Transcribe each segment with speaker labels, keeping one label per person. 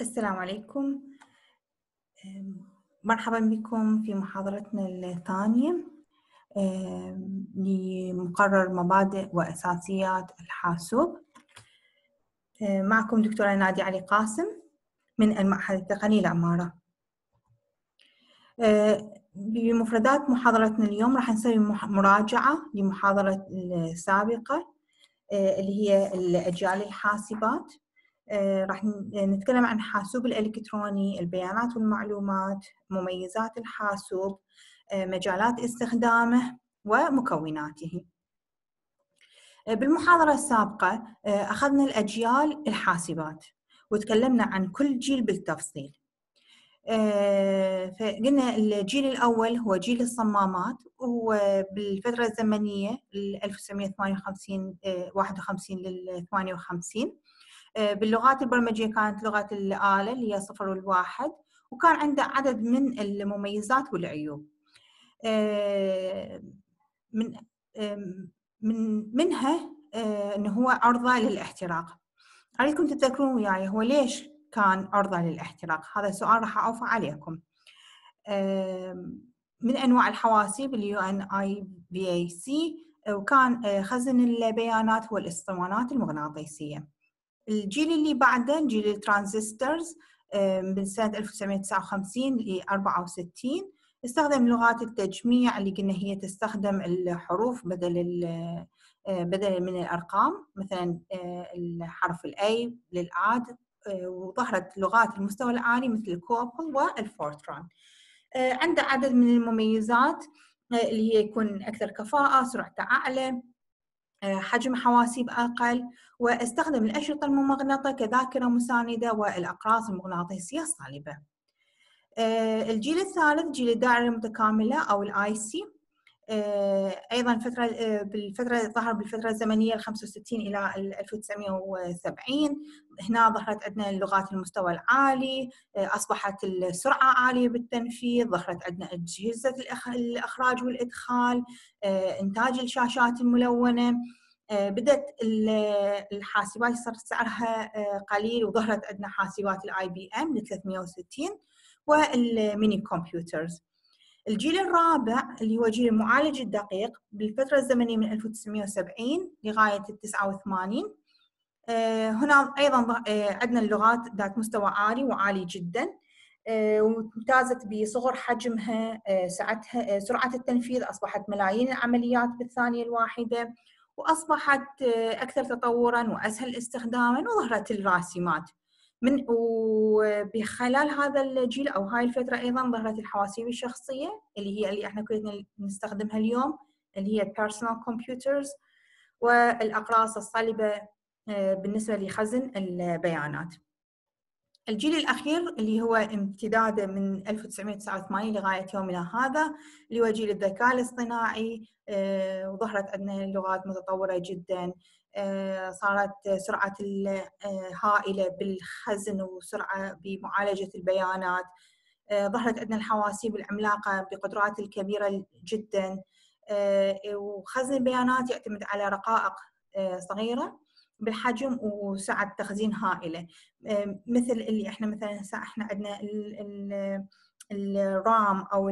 Speaker 1: السلام عليكم مرحبا بكم في محاضرتنا الثانية لمقرر مبادئ وأساسيات الحاسوب معكم دكتورة نادي علي قاسم من المعهد التقني العمارة أه، بمفردات محاضرتنا اليوم راح نسوي مراجعة لمحاضرة السابقة أه، اللي هي الأجيال الحاسبات آه، راح يعني نتكلم عن حاسوب الإلكتروني البيانات والمعلومات مميزات الحاسوب آه، مجالات استخدامه ومكوناته آه، بالمحاضرة السابقة أخذنا الأجيال الحاسبات وتكلمنا عن كل جيل بالتفصيل فقلنا الجيل الأول هو جيل الصمامات وبالفترة الزمنية 1958 51 لل 58 باللغات البرمجيه كانت لغه الاله اللي هي صفر والواحد وكان عنده عدد من المميزات والعيوب آه، من آه، من منها آه، انه هو عرضه للاحتراق اريدكم تتذكرون وياي هو ليش كان عرضه للاحتراق هذا سؤال راح اوفى عليكم من انواع الحواسيب اليو ان اي بي اي سي وكان خزن البيانات والاسطوانات المغناطيسيه الجيل اللي بعده جيل الترانزستورز من سنة 1959 ل 64 استخدم لغات التجميع اللي قلنا هي تستخدم الحروف بدل آه، بدل من الأرقام مثلا آه، الحرف الاي للآد آه، وظهرت لغات المستوى العالي مثل الكوبل والفورتران عنده عدد من المميزات اللي هي يكون أكثر كفاءة سرعته أعلى حجم حواسيب أقل واستخدم الأشرطة الممغنطة كذاكرة مساندة والأقراص المغناطيسية الصلبة آه، الجيل الثالث جيل الدائرة المتكاملة أو الاي سي آه، ايضا فتره آه، بالفتره ظهر بالفتره الزمنيه ال 65 الى 1970 هنا ظهرت عندنا اللغات المستوى العالي اصبحت السرعه عاليه بالتنفيذ ظهرت عندنا اجهزه الاخراج والادخال انتاج الشاشات الملونه آه، بدات الحاسبات صار سعرها آه، قليل وظهرت عندنا حاسبات الاي بي ام ل 360 والميني كمبيوترز الجيل الرابع اللي هو جيل المعالج الدقيق بالفترة الزمنية من 1970 لغاية 89 آه، هنا أيضا عندنا اللغات ذات مستوى عالي وعالي جدا وامتازت بصغر حجمها سعتها سرعة التنفيذ أصبحت ملايين العمليات بالثانية الواحدة واصبحت اكثر تطورا واسهل استخداما وظهرت الراسمات من وبخلال هذا الجيل او هاي الفتره ايضا ظهرت الحواسيب الشخصيه اللي هي اللي احنا كلنا نستخدمها اليوم اللي هي personal computers والاقراص الصلبه آه، بالنسبه لخزن البيانات الجيل الأخير اللي هو امتداده من 1989 لغاية يومنا هذا اللي هو جيل الذكاء الاصطناعي آه، وظهرت عندنا لغات متطورة جدا آه، صارت سرعة آه، هائلة بالخزن وسرعة بمعالجة البيانات ظهرت عندنا الحواسيب العملاقة بقدرات الكبيرة جدا وخزن البيانات يعتمد على رقائق صغيرة بالحجم وسعة تخزين هائلة مثل اللي احنا مثلا هسه احنا عندنا الرام او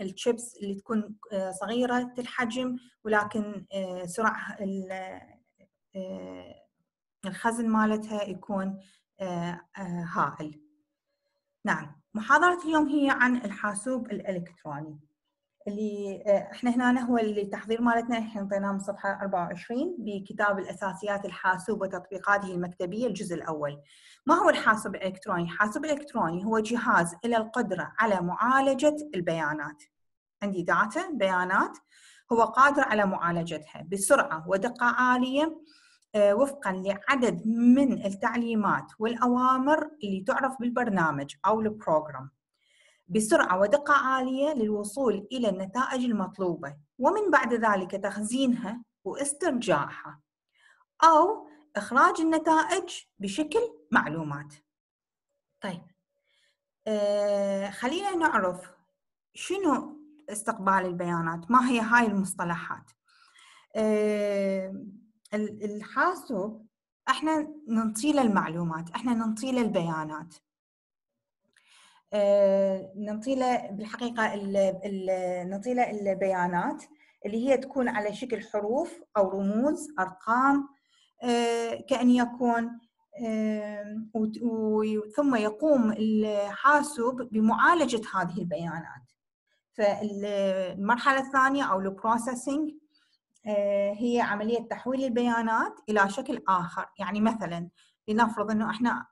Speaker 1: الشيبس اللي تكون صغيرة الحجم ولكن سرعة الخزن مالتها يكون هائل نعم محاضرة اليوم هي عن الحاسوب الإلكتروني اللي آه، احنا هنا هو التحضير مالتنا احنا انطيناه من صفحه 24 بكتاب الاساسيات الحاسوب وتطبيقاته المكتبيه الجزء الاول. ما هو الحاسوب الالكتروني؟ الحاسوب الالكتروني هو جهاز له القدره على معالجه البيانات. عندي داتا بيانات هو قادر على معالجتها بسرعه ودقه عاليه آه، وفقا لعدد من التعليمات والاوامر اللي تعرف بالبرنامج او البروجرام. بسرعة ودقة عالية للوصول إلى النتائج المطلوبة ومن بعد ذلك تخزينها واسترجاعها أو إخراج النتائج بشكل معلومات طيب آه خلينا نعرف شنو استقبال البيانات ما هي هاي المصطلحات آه الحاسوب احنا ننطيل المعلومات احنا ننطيل البيانات آه، ننطيله بالحقيقه ننطيله البيانات اللي هي تكون على شكل حروف او رموز ارقام آه، كان يكون آه، ثم يقوم الحاسوب بمعالجه هذه البيانات فالمرحله الثانيه او البروسيسنج هي عمليه تحويل البيانات الى شكل اخر يعني مثلا لنفرض انه احنا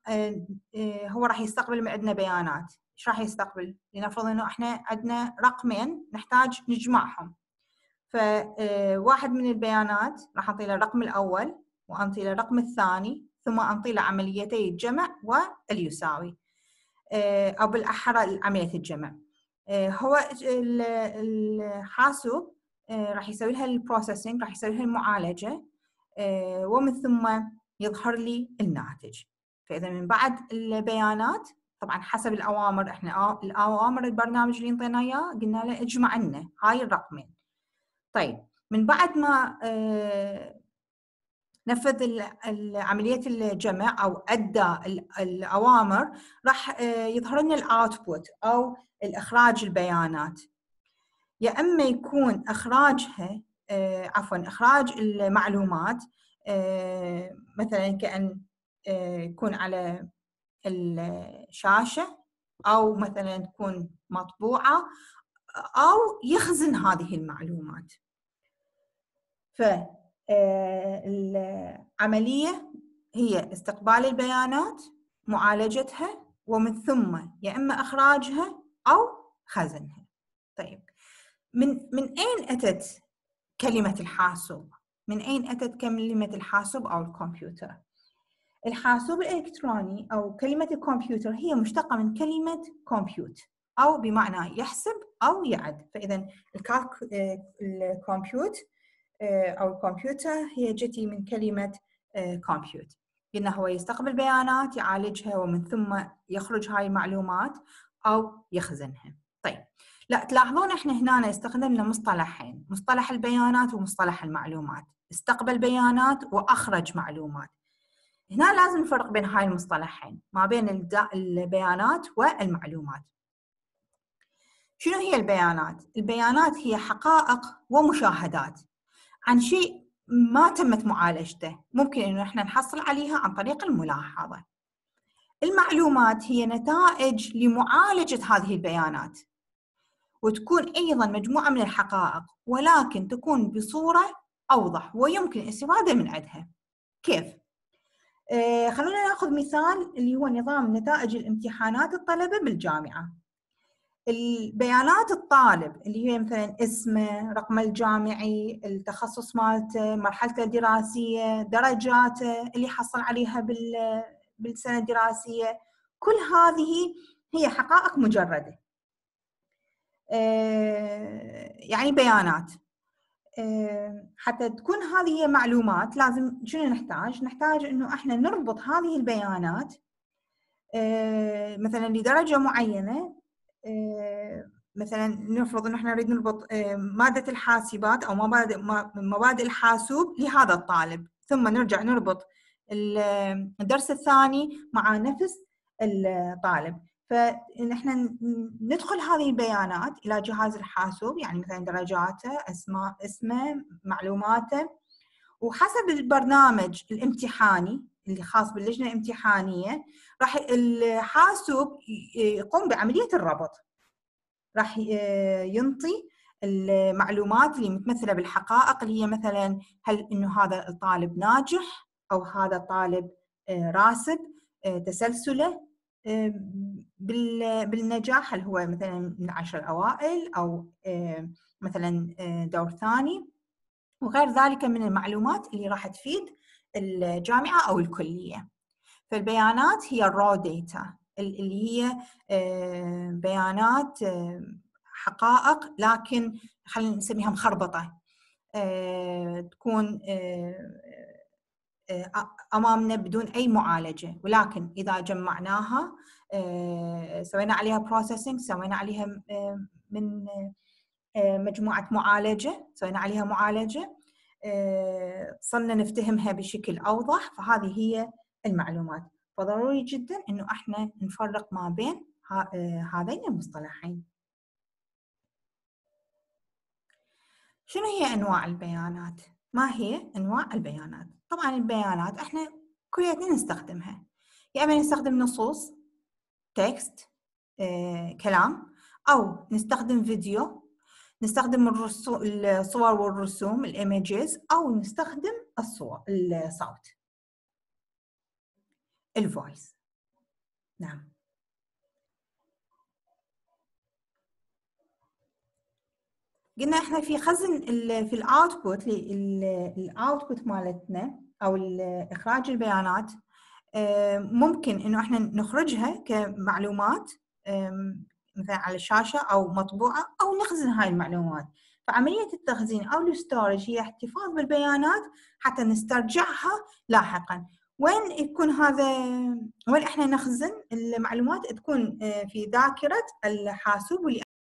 Speaker 1: هو راح يستقبل من عندنا بيانات ايش راح يستقبل لنفرض انه احنا عندنا رقمين نحتاج نجمعهم فواحد آه، من البيانات راح انطي له الرقم الاول وانطي له الرقم الثاني ثم انطي له عمليتي الجمع واليساوي آه، او بالاحرى عمليه الجمع آه، هو الحاسوب راح يسوي لها البروسيسنج راح يسوي لها المعالجه ومن ثم يظهر لي الناتج فاذا من بعد البيانات طبعا حسب الاوامر احنا الاوامر البرنامج اللي انطينا اياه قلنا له اجمع لنا هاي الرقمين طيب من بعد ما آه، نفذ عمليه الجمع او ادى الاوامر راح آه، يظهر لنا الاوتبوت او الاخراج البيانات يا اما يكون اخراجها آه، عفوا اخراج المعلومات مثلا كان يكون على الشاشة أو مثلا تكون مطبوعة أو يخزن هذه المعلومات فالعملية آه، هي استقبال البيانات معالجتها ومن ثم يا إما إخراجها أو خزنها طيب من من أين أتت كلمة الحاسوب؟ من أين أتت كلمة الحاسوب أو الكمبيوتر؟ الحاسوب الإلكتروني أو كلمة الكمبيوتر هي مشتقة من كلمة كومبيوت أو بمعنى يحسب أو يعد فإذا الكمبيوت آه، أو الكمبيوتر هي جتي من كلمة كمبيوت آه، قلنا هو يستقبل بيانات يعالجها ومن ثم يخرج هاي المعلومات أو يخزنها طيب لا تلاحظون احنا هنا استخدمنا مصطلحين مصطلح البيانات ومصطلح المعلومات استقبل بيانات واخرج معلومات هنا لازم نفرق بين هاي المصطلحين ما بين البيانات والمعلومات شنو هي البيانات؟ البيانات هي حقائق ومشاهدات عن شيء ما تمت معالجته ممكن انه احنا نحصل عليها عن طريق الملاحظه المعلومات هي نتائج لمعالجه هذه البيانات وتكون ايضا مجموعه من الحقائق ولكن تكون بصوره اوضح ويمكن الاستفاده من عدها كيف آه، خلونا ناخذ مثال اللي هو نظام نتائج الامتحانات الطلبه بالجامعه البيانات الطالب اللي هي مثلا اسمه رقم الجامعي التخصص مالته مرحلته الدراسيه درجاته اللي حصل عليها بالسنه الدراسيه كل هذه هي حقائق مجرده آه، يعني بيانات حتى تكون هذه هي معلومات لازم شنو نحتاج؟ نحتاج انه احنا نربط هذه البيانات آه، مثلا لدرجه معينه آه، مثلا نفرض انه احنا نريد نربط آه، ماده الحاسبات او مبادئ الحاسوب لهذا الطالب ثم نرجع نربط الدرس الثاني مع نفس الطالب فإن احنا ندخل هذه البيانات إلى جهاز الحاسوب يعني مثلا درجاته اسماء اسمه معلوماته وحسب البرنامج الامتحاني اللي خاص باللجنة الامتحانية راح الحاسوب يقوم بعملية الربط راح ينطي المعلومات اللي متمثله بالحقائق اللي هي مثلا هل انه هذا الطالب ناجح او هذا الطالب آه، راسب آه، تسلسله آه، بالنجاح اللي هو مثلا من عشر الأوائل أو آه، مثلا آه، دور ثاني وغير ذلك من المعلومات اللي راح تفيد الجامعة أو الكلية فالبيانات هي الرو ديتا اللي هي بيانات حقائق لكن خلينا نسميها مخربطة تكون آه، امامنا بدون اي معالجه ولكن اذا جمعناها آه، سوينا عليها بروسيسنج سوينا عليها آه، من مجموعه معالجه سوينا عليها معالجه صرنا نفتهمها بشكل اوضح فهذه هي المعلومات فضروري جدا انه احنا نفرق ما بين هذين المصطلحين شنو هي انواع البيانات ما هي أنواع البيانات طبعا البيانات احنا كلياتنا نستخدمها يا إما نستخدم نصوص تكست آه، كلام أو نستخدم فيديو نستخدم الرسو... الصور والرسوم الايمجز أو نستخدم الصور الصوت الفويس نعم قلنا احنا في خزن في الاوتبوت الاوتبوت مالتنا او اخراج البيانات ممكن انه احنا نخرجها كمعلومات مثلا على الشاشه او مطبوعه او نخزن هاي المعلومات فعمليه التخزين او الستورج هي احتفاظ بالبيانات حتى نسترجعها لاحقا وين يكون هذا وين احنا نخزن المعلومات تكون آه، في ذاكره الحاسوب